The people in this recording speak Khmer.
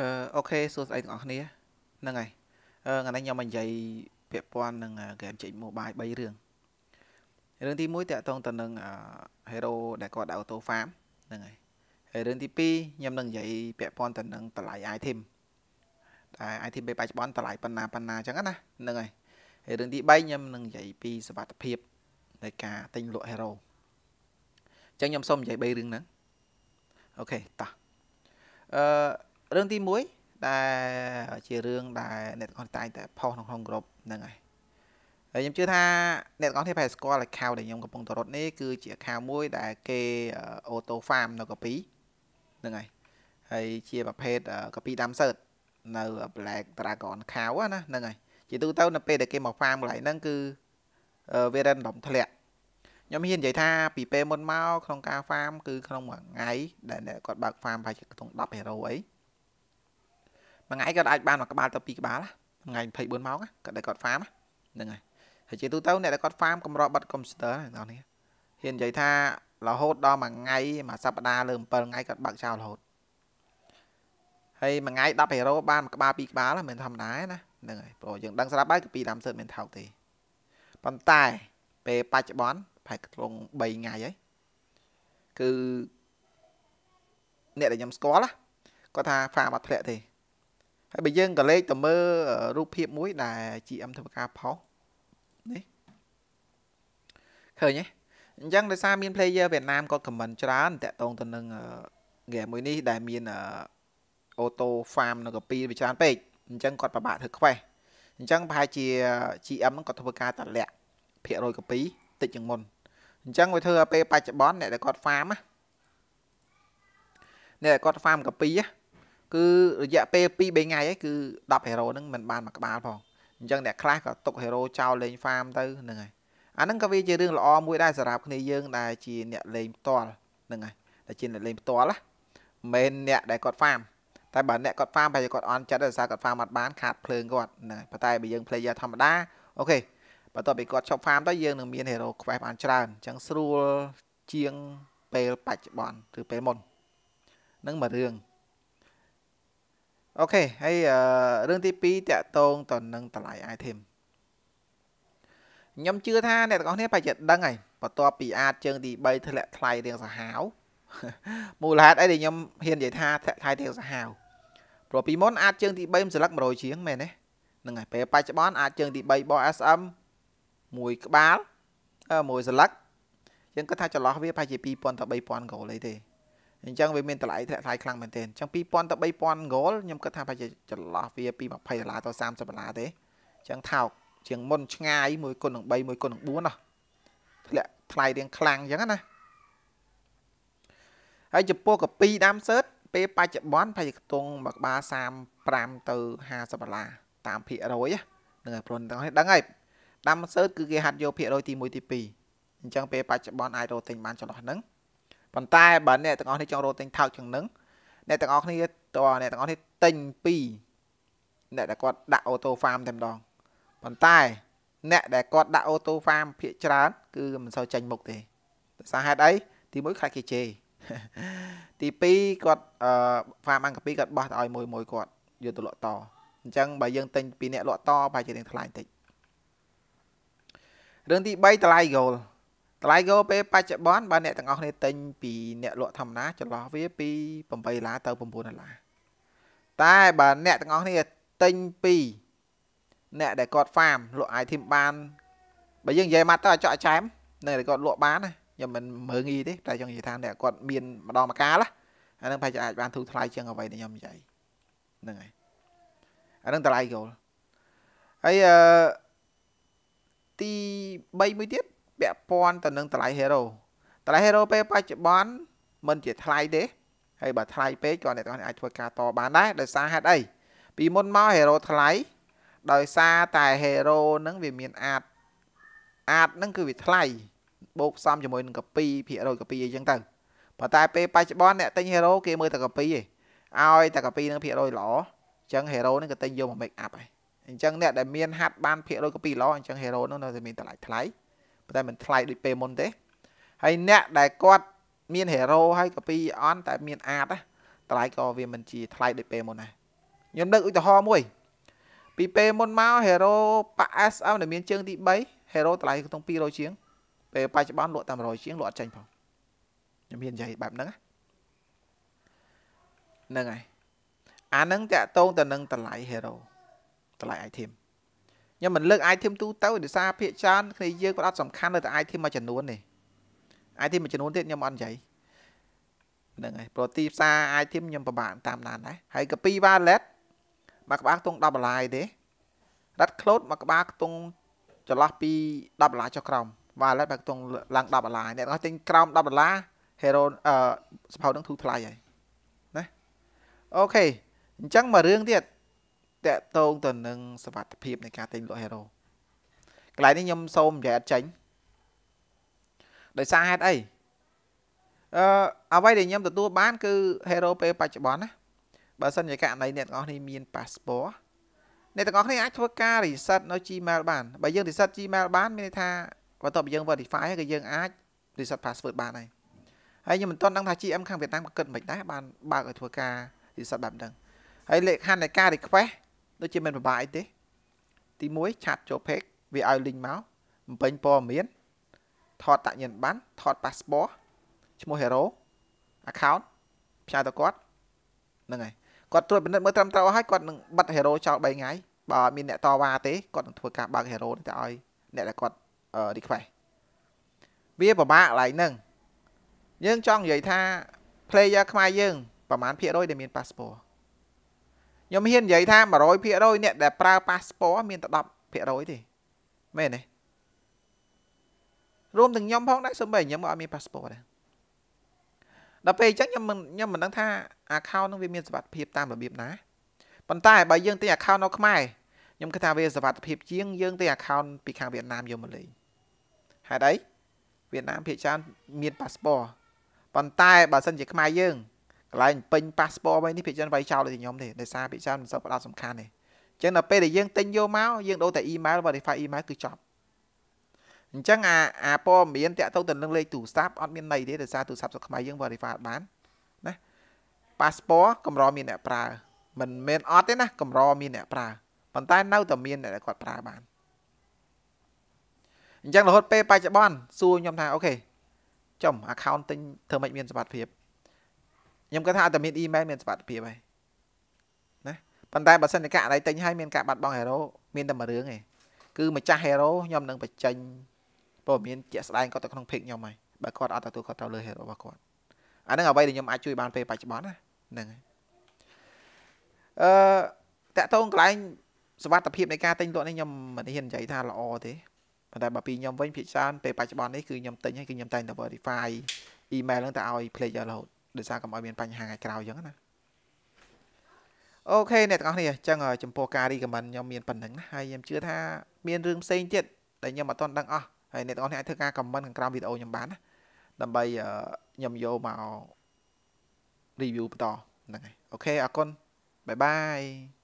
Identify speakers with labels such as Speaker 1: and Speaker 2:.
Speaker 1: អឺអូខេសួស្តីទាំងអស់គ្នាហ្នឹងហើយអឺថ្ងៃនេះខ្ញុំមកនិយាយពាក់ព័ន្ធនឹង game ចេញ mobile 3រឿងរឿងទី1តាក់ទងទៅនឹង hero ដែលគាត់ដាក់ auto farm ហ្នឹងហើយហើយរឿងទី2ខ្ញុំនឹងនិយាយពាក់ព័ន្ធទៅនឹងតម្លៃ item ដែល item ពេលបច្ចុប្បន្នតម្លៃប៉ុណ្ណាប៉ុណ្ណាអញ្ចឹងណាហ្នឹងហើយហើយរឿងទី3ខ្ញុំនឹងនិយាយពីសវត្ថភាពនៃការទិញលក់ hero អញ្ចឹងខ្ញុំសូមនិយាយ3រឿងហ្នឹងអូខេតោះអឺរឿងទី1ដែលជារឿងដែលអ្នកទាំងអស់តែងតែផុសក្នុងក្នុងក្រុមហ្នឹងហើយហើយខ្ញុំជឿថាអ្នកទាំងអស់គ្នាប្រហែលស្គាល់ account ដែលខ្ញុំកំពុងតរត់នេះគឺជា account មួយដែលគេ auto farm នៅកពីហ្នឹងហើយហើយជាប្រភេទកពីដាំសឺតនៅ Black Dragon Cow ណាហ្នឹងហើយជាទូទៅនៅពេលដែលគេមក farm កន្លែងហ្នឹងគឺវា random ធ្លាក់ខ្ញុំហ៊ាននិយាយថាពីពេលមុនមកក្នុងការ farm គឺក្នុងមួយថ្ងៃដែលអ្នកគាត់បើក farm ប្រហែលជាក្នុង10ហេរ៉ូអីមួយថ្ងៃគាត់អាចបានមួយក្បាលទៅពីរក្បាលមួយថ្ងៃ24ម៉ោងគាត់ដែលគាត់ farm ហ្នឹងហើយហើយជាទូទៅអ្នកដែលគាត់ farm កម្របាត់ computer ហ្នឹងនេះហ៊ាននិយាយថារហូតដល់មួយថ្ងៃមួយសប្តាហ៍លើ7ថ្ងៃគាត់បើកចោលរហូតហើយមួយថ្ងៃ10ហេរ៉ូបានមួយក្បាលពីរក្បាលមិនធម្មតាទេណាហ្នឹងហើយព្រោះយើងដឹងស្រាប់ហើយគឺ230មិនថោកទេប៉ុន្តែពេលបច្ចុប្បន្នប្រហែលត្រង់3ថ្ងៃហើយគឺអ្នកដែលខ្ញុំស្គាល់គាត់ថាហ្វាមកធ្លាក់ទេហើយបើយើងក៏លេខទៅមើលរូបភាពមួយ ដែល GM ធ្វើការផុសនេះឃើញទេអញ្ចឹងដោយសារមាន player វៀតណាមគាត់ comment ច្រើនតាក់ទងទៅនឹង game មួយនេះដែលមាន auto farm នៅកពីវាច្រើនពេកអញ្ចឹងគាត់ពិបាកធ្វើ quest អញ្ចឹងប្រហែលជា GM គាត់ធ្វើការតលាក់ភាគរយកពីតិចជាងមុនអញ្ចឹងវាធ្វើឲ្យពេលបច្ចុប្បន្នអ្នកដែលគាត់ farm ណាអ្នកដែលគាត់ farm កពីណាគឺរយៈពេល2 3ថ្ងៃឯងគឺ10ហេរ៉ូហ្នឹងមិនបានមួយក្បាលផងអញ្ចឹងអ្នកខ្លះក៏ຕົកហេរ៉ូចោលលេង farm ទៅហ្នឹងហើយអាហ្នឹងក៏វាជារឿងល្អមួយដែរសម្រាប់គ្នាយើងដែលជាអ្នកលេងផ្ទាល់ហ្នឹងហើយដែលជាអ្នកលេងផ្ទាល់ណាមិនអ្នកដែលគាត់ farm តែបើអ្នកគាត់ farm បែរជាគាត់អន់ចិត្តដោយសារគាត់ farm អត់បានខាតភ្លើងគាត់ហ្នឹងហើយប៉ុន្តែបើយើង player ធម្មតាអូខេបន្ទាប់ពីគាត់ឈប់ farm ទៅយើងនឹងមាន hero quest បានច្រើនអញ្ចឹងស្រួលជាងពេលបច្ចុប្បន្នឬពេលមុនហ្នឹងមួយរឿងអូខេហើយរឿងទី2តកតងទៅនឹងតម្លៃ item ខ្ញុំជឿថាអ្នកទាំងអស់គ្នាប្រយ័ត្នដឹងហើយបន្ទាប់ពីអាចជើងទី3ធ្លាក់ថ្លៃរៀងសាហាវមូលហេតុអីដែលខ្ញុំហ៊ាននិយាយថាធ្លាក់ថ្លៃរៀងសាហាវព្រោះពីមុនអាចជើងទី3មិនស្លឹក100ជាងមែនទេហ្នឹងហើយពេលបច្ចុប្បន្នអាចជើងទី3បោះ SM មួយក្បាលមួយស្លឹកយើងគិតថាចន្លោះវាប្រហែលជា2000ទៅ3000គោលអីទេអញ្ចឹងវាមានតម្លៃធ្លាក់ថ្លៃខ្លាំងមែនទែនអញ្ចឹង2000ទៅ3000ហ្គោលខ្ញុំគិតថាប្រហែលចន្លោះវាពី20ដុល្លារទៅ30ដុល្លារទេអញ្ចឹងថោកជាងមុនឆ្ងាយ1គុណនឹង3 1គុណនឹង4ណាធ្លាក់ថ្លៃរៀងខ្លាំងអញ្ចឹងណាហើយចំពោះកាពីដាំសឺតពេលបច្ចុប្បន្នប្រហែលខ្ទង់មួយក្បាល35ទៅ50ដុល្លារតាមភាគរយហ្នឹងហើយព្រោះទាំងនេះដឹងហើយដាំសឺតគឺគេហាត់យកភាគរយទី1ទី2អញ្ចឹងពេលបច្ចុប្បន្នអាចរកទិញបានចន្លោះហ្នឹងប៉ុន្តែបើអ្នកទាំងអស់នេះចង់រកទិញថោកជាងនឹងអ្នកទាំងអស់គ្នាតើអ្នកទាំងអស់នេះទិញពីអ្នកដែលគាត់ដាក់អូតូហ្វាមតែម្ដងប៉ុន្តែអ្នកដែលគាត់ដាក់អូតូហ្វាមភាកច្រើន គឺមិនសូវចាញ់មុខទេដោយសារហេតុអីទី1ខ្លាចគេជេរទី2គាត់អឺហ្វាមអង្គពីគាត់បោះទៅឲ្យមួយមួយគាត់យកទៅលក់តអញ្ចឹងបើយើងទិញពីអ្នកលក់តប្រហែលជានឹងថ្លៃតិចរឿងទី3តម្លៃ goal តម្លៃ Go ពេលបច្ចុប្បន្នបើអ្នកទាំងអស់គ្នាទិញពីអ្នកលក់ធម្មតាចន្លោះវាពី8ដុល្លារទៅ9ដុល្លារតែបើអ្នកទាំងអស់គ្នាទិញពីអ្នកដែលគាត់ farm លក់ item បានបើយើងនិយាយមកទៅអាចអចែមនៅតែគាត់លក់បានណាខ្ញុំមិនមើងងាយទេតែចង់និយាយថាអ្នកគាត់មានម្ដងម្កាលអានឹងប្រហែលជាអាចបានទូថ្លៃជាងអ្វីដែលខ្ញុំនិយាយហ្នឹងហើយអានឹងតម្លៃ goal ហើយអឺទី3មួយទៀតពាក់ព័ន្ធទៅនឹងតម្លៃ hero តម្លៃ hero ពេលបច្ចុប្បន្នមិនជាថ្លៃទេហើយបើថ្លៃពេកក៏អ្នកទាំងអាចធ្វើការតបានដែរដោយសារហេតុអីពីមុនមក hero ថ្លៃដោយសារតែ hero នឹងវាមានអាចអាចនឹងគឺវាថ្លៃបូកផ្សំជាមួយនឹងកាពីភាគរយកាពីអីចឹងទៅប៉ុន្តែពេលបច្ចុប្បន្នអ្នកទិញ hero គេមើលតែកាពីឯងឲ្យតែកាពីនឹងភាគរយល្អអញ្ចឹង hero នឹងក៏ទិញយកមក make up ឯងអញ្ចឹងអ្នកដែលមានហាត់បានភាគរយកាពីល្អអញ្ចឹង hero នឹងនៅតែមានតម្លៃថ្លៃប៉ុន្តែមិនថ្លៃដូចពេលមុនទេហើយអ្នកដែលគាត់ មាន hero ហើយក៏ពីអន់តែមាន អាចណាតម្លៃក៏វាមិនជាថ្លៃដូចពេលមុនដែរខ្ញុំនឹកឧទាហរណ៍មួយ ពីពេលមុនមក hero ប៉ SM ដែលមានជើងទី3 hero តម្លៃក្នុង200ជាងពេលបច្ចុប្បន្នលក់តាម100ជាងលក់អត់ចាញ់ផងខ្ញុំមាននិយាយបែបហ្នឹងហ្នឹងហើយអាហ្នឹងតាក់ទងទៅនឹងតម្លៃ hero តម្លៃ item ខ្ញុំមិនលើក item ទូទៅដោយសារភាកច្រើនគ្នាយើងក៏អត់សំខាន់នៅតែ item មួយចំនួននេះ item មួយចំនួនទៀតខ្ញុំអត់និយាយហ្នឹងហើយប្រទីផ្សារ item ខ្ញុំពិបាកតាមដានដែរហើយកាពី wallet មកក្បាលខ្ទង់10ដុល្លារទេរ៉ាត់ cloud មកក្បាលខ្ទង់ចន្លោះពី10ដុល្លារចុះក្រោម wallet បើខ្ទង់ឡើង10ដុល្លារអ្នកទាំងអស់ទិញក្រោម10ដុល្លារ hero អឺសភៅនឹងធូរថ្លៃហើយណាអូខេអញ្ចឹងមករឿងទៀតតកតងទៅនឹងសវត្ថភាពនៃការទិញលក់ hero កន្លែងនេះខ្ញុំសូមនិយាយអត់ចេញដោយសារហេតុអីអឺអ្វីដែលខ្ញុំទទួលបានគឺ hero ពេលបច្ចុប្បន្នណាបើសិនជាករណីអ្នកទាំងអស់នេះមាន passport អ្នកទាំងអស់គ្នាអាចធ្វើការ reset នៅ Gmail បានបើយើង reset Gmail បានមានន័យថាបន្ទាប់ពីយើង verify ហើយគឺយើងអាច reset password បានហើយហើយខ្ញុំមិនទាន់ដឹងថា GM ខាងវៀតណាមក៏គិតមិនដែរបានបើកឲ្យធ្វើការ reset បែបហ្នឹងហើយលក្ខខណ្ឌនៃការ request ដូចជាមិនពិបាកអីទេ ទី1ឆាតចូល page វាឲ្យ link មកបំពេញព័ត៌មាន ថតតញ្ញប័ណ្ណថត passport ឈ្មោះ hero account ផ្សាយទៅគាត់ហ្នឹងហើយគាត់ត្រួតពិនិត្យមើលត្រឹមត្រូវហើយគាត់នឹងបិទ hero ចោល3ថ្ងៃបើអត់មានអ្នកតវ៉ាទេគាត់នឹងធ្វើការបើក hero នេះទៅឲ្យអ្នកដែលគាត់ request វាពិបាកកន្លែងហ្នឹងយើងចង់និយាយថា player ខ្មែរយើងប្រហែលភាគរយដែលមាន passport ខ្ញុំហ៊ាននិយាយថា100%អ្នកដែលប្រើប៉ាសពតមានតែ10%ទេមែនទេរួមទាំងខ្ញុំផងដែរសូម្បីខ្ញុំក៏អត់មានប៉ាសពតដែរដល់ពេលអញ្ចឹងខ្ញុំមិនខ្ញុំមិនដឹងថា account នឹងវាមានសុវត្ថិភាពតាមរបៀបណាប៉ុន្តែបើយើងទិញ account នៅខ្មែរខ្ញុំគិតថាវាសុវត្ថិភាពជាងយើងទិញ account ពីខាងវៀតណាមយកមកលេងហេតុអីវៀតណាមភាគច្រើនមានប៉ាសពតប៉ុន្តែបើសិនជាខ្មែរយើងកន្លែងពេញប៉ាសពតអ្វីនេះភាគច្រើនវាយចោលទៅខ្ញុំទេដោយសារភាគច្រើនមិនសូវផ្ដោតសំខាន់ទេអញ្ចឹងដល់ពេលដែលយើងទិញយកមកយើងដូរតែ email verify email គឺចប់អញ្ចឹងអាអាព័ត៌មានតាក់ទងទៅនឹងលេខទូរស័ព្ទអត់មានន័យទេដោយសារទូរស័ព្ទស្រុកខ្មែរយើង verify បានណាប៉ាសពតកម្រមានអ្នក ប្រើ មិនមែនអត់ទេណា កម្រមានអ្នក ប្រើប៉ុន្តែនៅតែមានអ្នកគាត់ប្រើបានអញ្ចឹងរហូតពេលបច្ចុប្បន្នសួរខ្ញុំថាអូខេចំ account ទិញធ្វើម៉េចមានសុវត្ថិភាពខ្ញុំគិតថាអត់តែមានអ៊ីមែលមានសមត្ថភាពហើយណាប៉ុន្តែបើសិនជាកាក់អីទិញហើយមានការបាត់បង់ហេរ៉ូមានតែមួយរឿងឯងគឺម្ចាស់ហេរ៉ូខ្ញុំនឹងបញ្ចេញព័ត៌មានជាក់ស្ដែងគាត់ទៅក្នុងពេកខ្ញុំហើយបើគាត់អត់ទទួលខុសត្រូវលើហេរ៉ូរបស់គាត់អាហ្នឹងអ្វីដែលខ្ញុំអាចជួយបានពេលបច្ចុប្បន្នណាហ្នឹងហើយអឺតាក់តងកន្លែងសវត្ថភាពនៃការទិញលក់នេះខ្ញុំមិនហ៊ាននិយាយថាល្អទេប៉ុន្តែបើពីខ្ញុំវិញភាគច្រើនពេលបច្ចុប្បន្ននេះគឺខ្ញុំទិញហើយគឺខ្ញុំតែងតែ verify email ហ្នឹងទៅឲ្យ player រហូតដោយសារកុំឲ្យមានបញ្ហាថ្ងៃក្រោយអញ្ចឹងណាអូខេអ្នកទាំងអស់គ្នាអញ្ចឹងចំពោះការ recommend ខ្ញុំមានប៉ុណ្្នឹងណាហើយខ្ញុំជឿថាមានរឿងផ្សេងទៀតដែលខ្ញុំអត់ទាន់ដឹងអស់ហើយអ្នកទាំងអស់គ្នាអាចធ្វើការ comment ខាងក្រោមវីដេអូខ្ញុំបានណាដើម្បីខ្ញុំយកមក review បន្តហ្នឹងហើយអូខេអរគុណបាយបាយ